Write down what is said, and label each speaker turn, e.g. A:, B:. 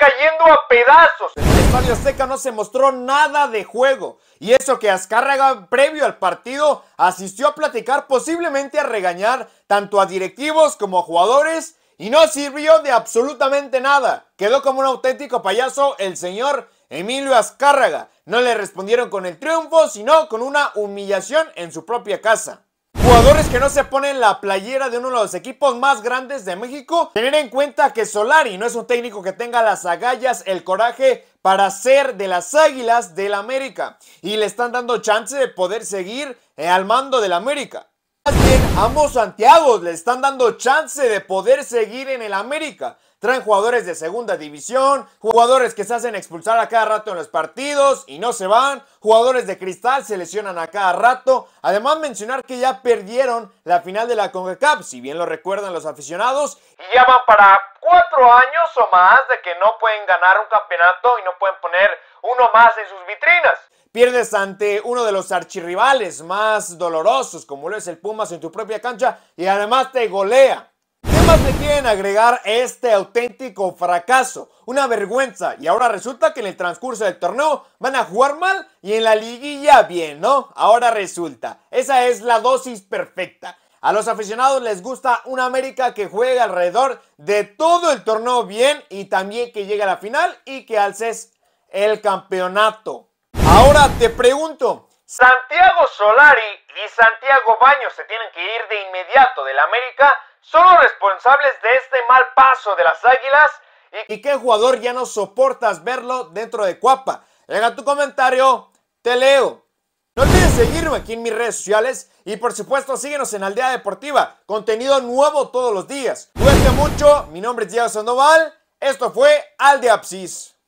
A: cayendo a pedazos. El Azteca no se mostró nada de juego. Y eso que Azcárraga, previo al partido, asistió a platicar, posiblemente a regañar tanto a directivos como a jugadores. Y no sirvió de absolutamente nada. Quedó como un auténtico payaso el señor Emilio Azcárraga. No le respondieron con el triunfo, sino con una humillación en su propia casa. Jugadores que no se ponen la playera de uno de los equipos más grandes de México. Tener en cuenta que Solari no es un técnico que tenga las agallas, el coraje para ser de las Águilas del América. Y le están dando chance de poder seguir eh, al mando del América ambos Santiago le están dando chance de poder seguir en el América. Traen jugadores de segunda división, jugadores que se hacen expulsar a cada rato en los partidos y no se van, jugadores de cristal se lesionan a cada rato. Además, mencionar que ya perdieron la final de la CONCACAF, si bien lo recuerdan los aficionados. Y ya van para cuatro años o más de que no pueden ganar un campeonato y no pueden poner uno más en sus vitrinas. Pierdes ante uno de los archirrivales más dolorosos, como lo es el Pumas en tu propia cancha, y además te golea. ¿Qué más te quieren agregar este auténtico fracaso? Una vergüenza. Y ahora resulta que en el transcurso del torneo van a jugar mal y en la liguilla bien, ¿no? Ahora resulta. Esa es la dosis perfecta. A los aficionados les gusta una América que juegue alrededor de todo el torneo bien y también que llegue a la final y que alces el campeonato. Ahora te pregunto, Santiago Solari y Santiago Baños se tienen que ir de inmediato del América, son los responsables de este mal paso de las Águilas. ¿Y, qué jugador ya no soportas verlo dentro de Cuapa? Llega tu comentario, te leo. No olvides seguirme aquí en mis redes sociales y por supuesto síguenos en Aldea Deportiva, contenido nuevo todos los días. Cuídate mucho, mi nombre es Diego Sandoval, esto fue Aldeapsis.